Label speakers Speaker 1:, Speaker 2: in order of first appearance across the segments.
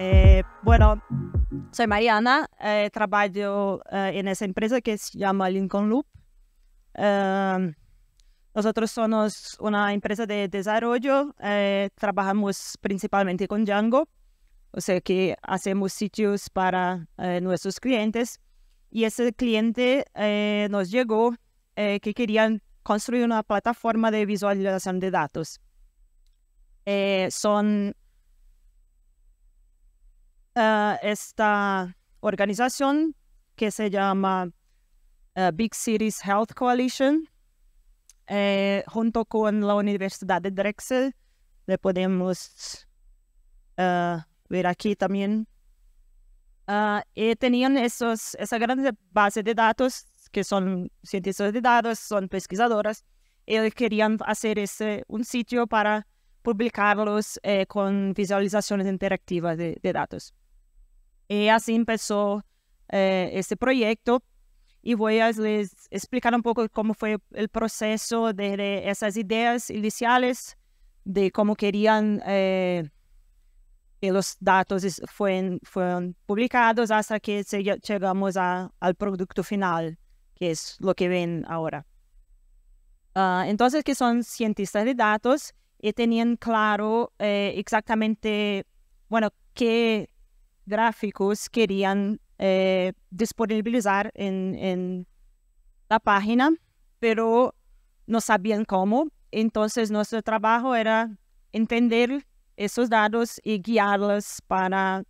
Speaker 1: Eh, bueno, soy Mariana, eh, trabajo eh, en esa empresa que se llama Lincoln Loop. nosotros somos una empresa de desarrollo, trabajamos principalmente con Django, o sea que hacemos sitios para nuestros clientes y ese cliente eh, nos llegó eh, que querían construir una plataforma de visualización de datos. Eh, son ah, esta organización que se llama ah, Big Cities Health Coalition, junto con la Universidad de Drexel. Le podemos ah, ver aquí también y ah, eh, tenían esos, esa gran base de datos que son científicos de datos, son pesquisadoras, y querían hacer ese, un sitio para publicarlos eh, con visualizaciones interactivas de, datos. Y eh, así empezó eh, este proyecto y voy a les explicar un poco cómo fue el proceso de, esas ideas iniciales, de cómo querían los datos fueron, fueron publicados hasta que llegamos al producto final, que es lo que ven ahora. Ah, entonces, que son cientistas de datos y eh, tenían claro eh, exactamente, bueno, qué gráficos querían eh, disponibilizar en, en la página, pero no sabían cómo. Entonces, nuestro trabajo era entender esos datos y guiarlos para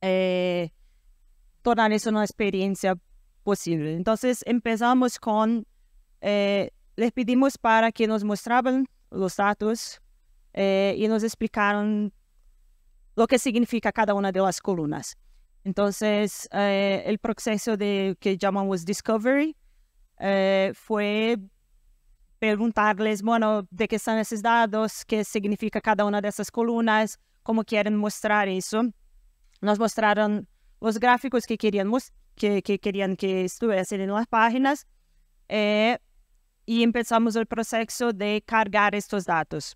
Speaker 1: eh, tornar eso una experiencia posible. Entonces empezamos con, eh, les pedimos para que nos mostraban los datos eh, y nos explicaron lo que significa cada una de las columnas. Entonces, eh, el proceso de que llamamos discovery fue preguntarles, bueno, de que são esses dados, que significa cada uma dessas colunas, como querem mostrar isso. Nos mostraram os gráficos que queriam que, que queriam que estivessem nas páginas e eh, começamos o processo de cargar estes dados.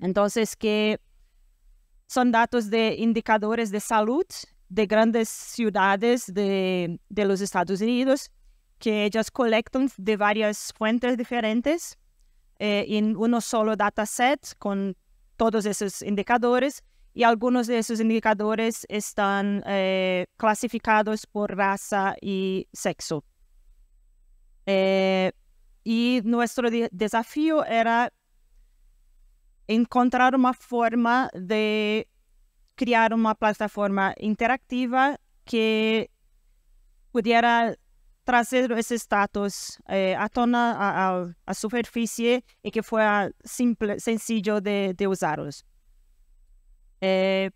Speaker 1: Então, que são dados de indicadores de saúde de grandes cidades de, de los Estados Unidos que ellos colectan de varias fuentes diferentes eh, en uno solo dataset con todos esos indicadores y algunos de esos indicadores están eh, clasificados por raza y sexo. Eh, y nuestro desafío era encontrar una forma de crear una plataforma interactiva que pudiera trazer ese status eh, a à tona, a que fuera simple, sencillo de, usarlos. Eh,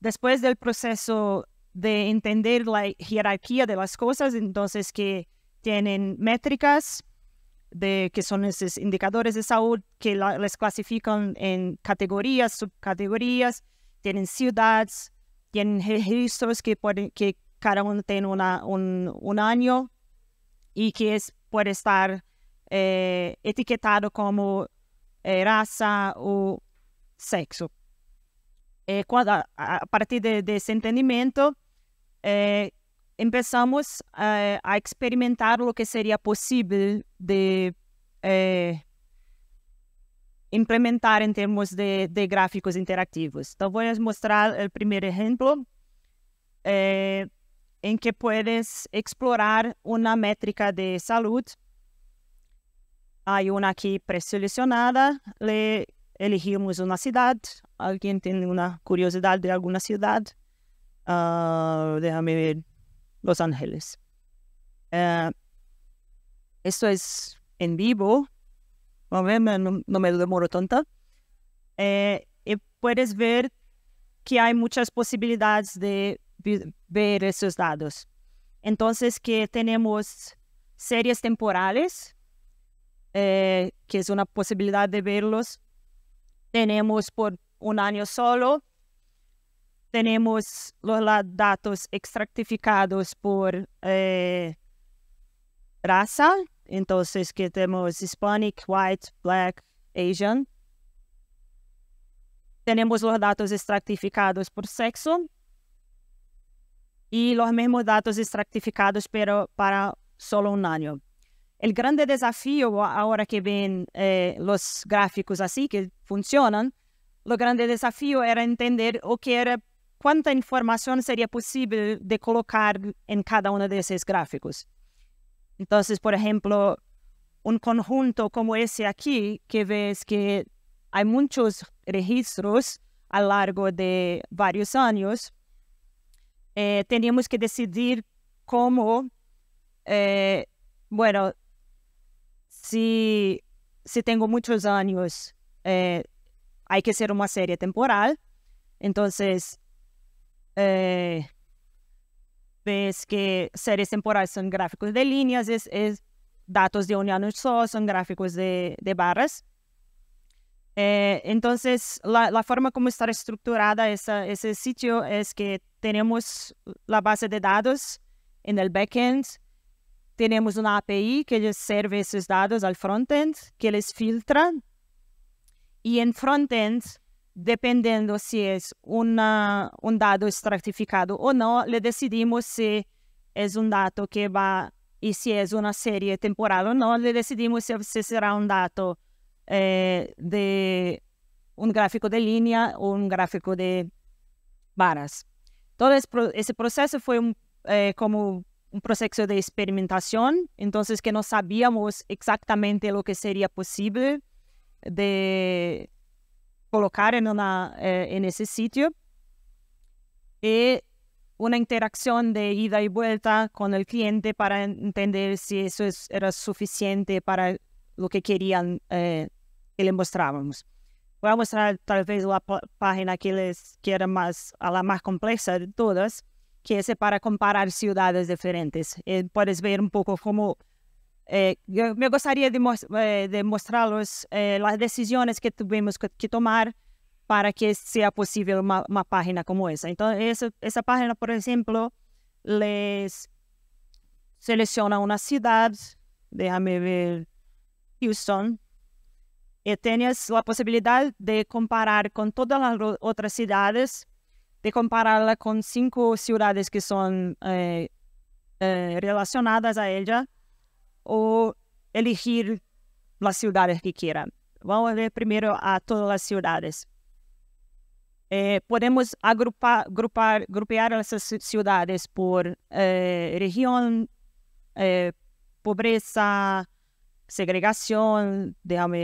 Speaker 1: después del proceso de entender la jerarquía de las cosas, entonces que tienen métricas de que son esos indicadores de salud, que les en en subcategorías, tienen tienen tienen tienen registros que pueden... que cada uno tiene un, año y que es, puede estar eh, etiquetado como eh, raza o sexo. Eh, a, partir de, ese entendimiento, empezamos a experimentar lo que sería posible de implementar en términos de, gráficos interactivos. Entonces voy a mostrar el primer ejemplo en que puedes explorar una métrica de salud. Hay una aquí preseleccionada, le elegimos una ciudad. ¿Alguien tiene una curiosidad de alguna ciudad? Ah, déjame ver, Los Ángeles. Ah, esto es en vivo. A no, me demoro tanto. Eh, y puedes ver que hay muchas posibilidades de ver esos datos. Entonces, que tenemos series temporales, eh, que es una posibilidad de verlos. Tenemos por un año solo. Tenemos los datos extractificados por eh, raza, entonces que tenemos Hispanic, White, Black, Asian. Tenemos los datos extractificados por sexo, y los mismos datos estratificados pero para solo un año. El grande desafío, ahora que ven eh, los gráficos así que funcionan, lo grande desafío era entender o era cuánta información sería posible de colocar en cada uno de esos gráficos. Entonces, por ejemplo, un conjunto como ese aquí, que ves que hay muchos registros a lo largo de varios años, eh, teníamos que decidir cómo, eh, bueno, si, tengo muchos años, eh, hay que ser una serie temporal. Entonces, ves que series temporales son gráficos de líneas, es, datos de un año solo, son gráficos de, barras. entonces, la, forma como está estructurada ese sitio es que tenemos la base de datos en el backend, tenemos una API que les sirve esos datos al frontend, que les filtra. Y en frontend, dependiendo si es un dado estratificado o no, le decidimos si es un dato que va y si es una serie temporal o no, le decidimos si, será un dato eh, de un gráfico de línea o un gráfico de varas. Todo ese proceso fue eh, como un proceso de experimentación, entonces que no sabíamos exactamente lo que sería posible de colocar en, eh, ese sitio. Y una interacción de ida y vuelta con el cliente para entender si eso era suficiente para lo que querían eh, que le mostrábamos. Vou mostrar talvez uma página que les quiera a mais complexa de todas, que é para comparar cidades diferentes. E pode ver um pouco como Eh, yo, me gostaria de, eh, de mostrarles eh, las que tuvimos que, tomar para que seja possível uma página como essa. Então, essa página, por exemplo, les uma cidade. deixa déjame ver, Houston, e tenhas a possibilidade de comparar com todas as outras cidades, de compará-la com cinco cidades que são eh, eh, relacionadas a ela, ou elegir as cidades que quieran. Vamos ver primeiro a todas as cidades. Eh, podemos agrupar, agrupar, grupear essas cidades por eh, região, eh, pobreza, segregação, digamos,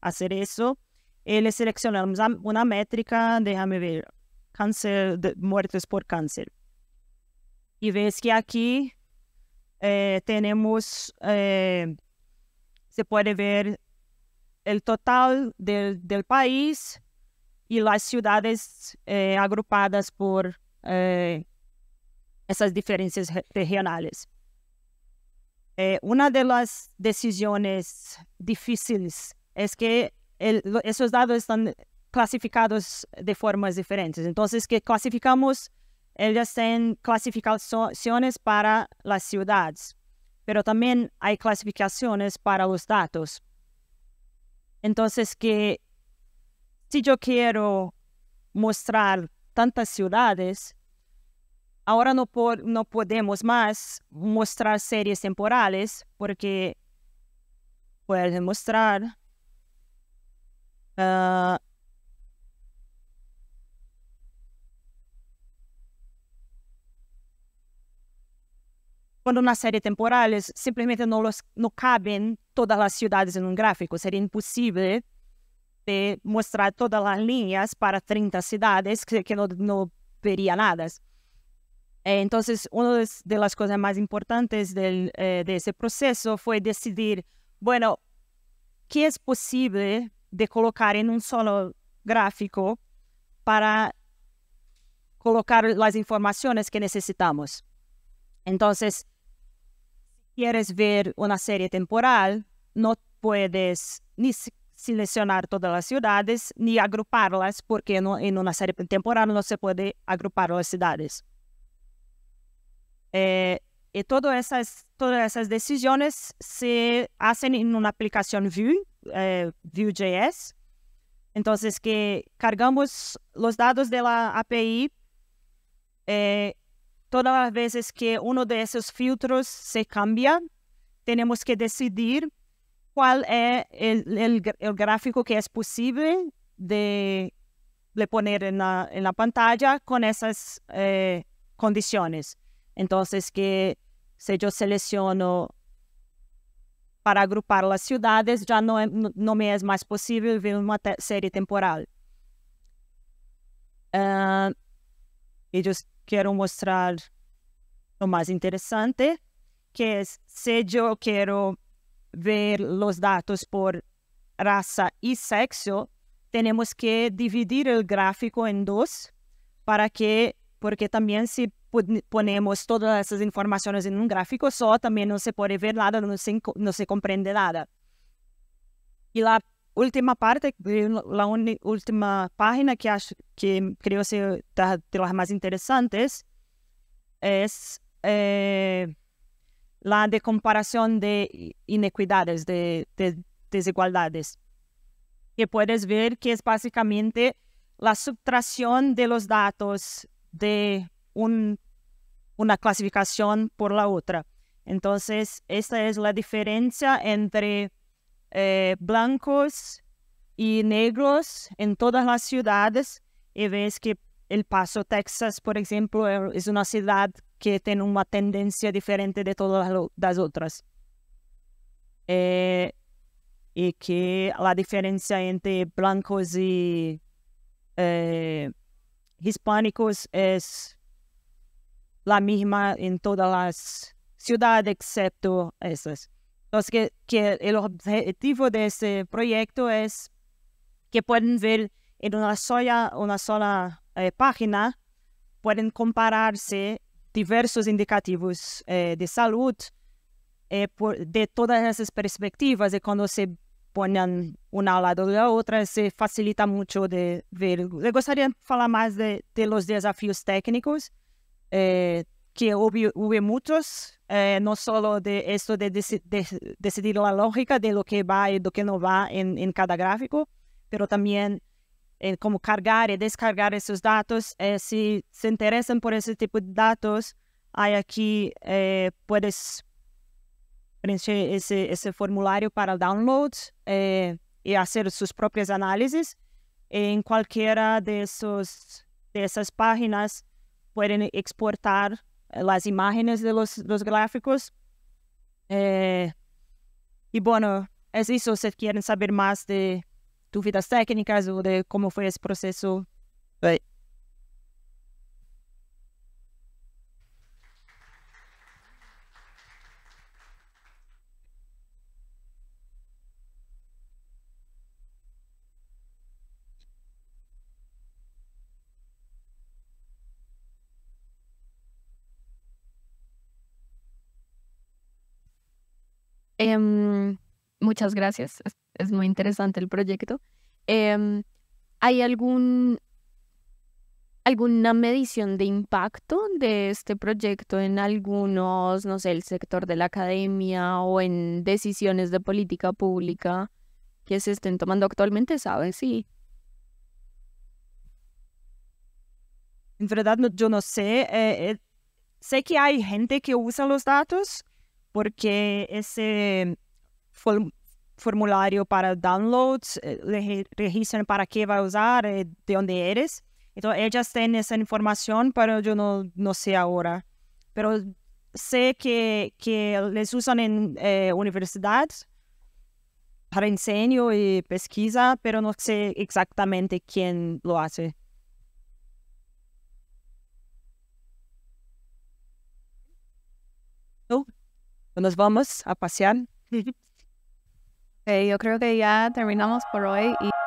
Speaker 1: hacer eso, eh, le seleccionamos una métrica, déjame ver, cáncer, de, muertes por cáncer. Y ves que aquí eh, tenemos, eh, se puede ver el total del, país y las ciudades agrupadas por esas diferencias regionales. una de las decisiones difíciles es que esos datos están clasificados de formas diferentes. Entonces, que clasificamos, ellas tienen clasificaciones para las ciudades, pero también hay clasificaciones para los datos. Entonces, que si yo quiero mostrar tantas ciudades, ahora no, no podemos más mostrar series temporales porque pueden mostrar cuando ah, una serie temporales simplemente no, los, no caben todas las ciudades en un gráfico. Sería imposible mostrar todas las líneas para 30 ciudades que, no, no, vería nada. Eh, entonces, una de las cosas más importantes eh, de ese proceso fue decidir, bueno, ¿qué es posible de colocar en un solo gráfico para colocar las informaciones que necesitamos. Entonces, si quieres ver una serie temporal, no puedes ni seleccionar todas las ciudades ni agruparlas, porque en una serie temporal no se puede agrupar las ciudades. Eh, y todas esas, todas esas decisiones se hacen en una aplicación Vue, eh, Vue.js. Entonces, que cargamos los datos de la API eh, todas las veces que uno de esos filtros se cambia, tenemos que decidir cuál es el, gráfico que es posible de, poner en la, pantalla con esas eh, condiciones. Entonces, que si yo selecciono para agrupar as cidades já não é, não é mais possível ver uma te série temporal. Uh, ah, eu quero mostrar o mais interessante, que é se eu quero ver os dados por raça e sexo, temos que dividir o gráfico em dois para que porque también si ponemos todas esas informaciones en un gráfico solo, también no se puede ver nada, no se, comprende nada. Y la última parte, eh, la última página que, acho, que creo ser de las más interesantes, es eh, la de comparación de inequidades, de, de desigualdades, que puedes ver que es básicamente la subtracción de los datos de una clasificación por la otra. Entonces, esta es la diferencia entre eh, blancos y negros en todas las ciudades. Y ves que El Paso, Texas, por ejemplo, eh, es una ciudad que tiene una tendencia diferente de todas las otras. Eh, y que la diferencia entre blancos y eh, hispánicos es la misma en todas las ciudades excepto esas. Entonces, que, el objetivo de este proyecto es que pueden ver en una sola, una sola eh, página, pueden compararse diversos indicativos eh, de salud eh, de todas esas perspectivas de cuando se ponen una al lado de la otra, se facilita mucho de ver. Le gustaría hablar más de, los desafíos técnicos, eh, que hubo, muchos, eh, no solo de esto de, decidir la lógica de lo que va y lo que no va en, cada gráfico, pero también en eh, como cargar y descargar esos datos. si se interesan por ese tipo de datos, hay aquí, puedes preencher esse, esse formulário para download é, eh, e fazer suas próprias análises em qualquer dessas dessas páginas podem exportar eh, as imagens dos, dos gráficos. Eh, e, bueno, é isso. Se querem saber mais de dúvidas técnicas ou de como foi esse processo, Em, muchas gracias, es, muy interesante el proyecto. Em, ¿Hay algún, alguna medición de impacto de este proyecto en algunos, no sé, el sector de la academia o en decisiones de política pública que se estén tomando actualmente? sabe Sí. En verdad, yo no sé. Eh, eh, sé que hay gente que usa los datos, porque ese formulario para downloads le eh, registran para qué va a usar, eh, de dónde eres. Entonces, ellas tienen esa información, pero yo no, no sé ahora. Pero sé que, que les usan en eh, universidad para enseño y pesquisa, pero no sé exactamente quién lo hace nos vamos a pasear. yo creo que ya terminamos por hoy y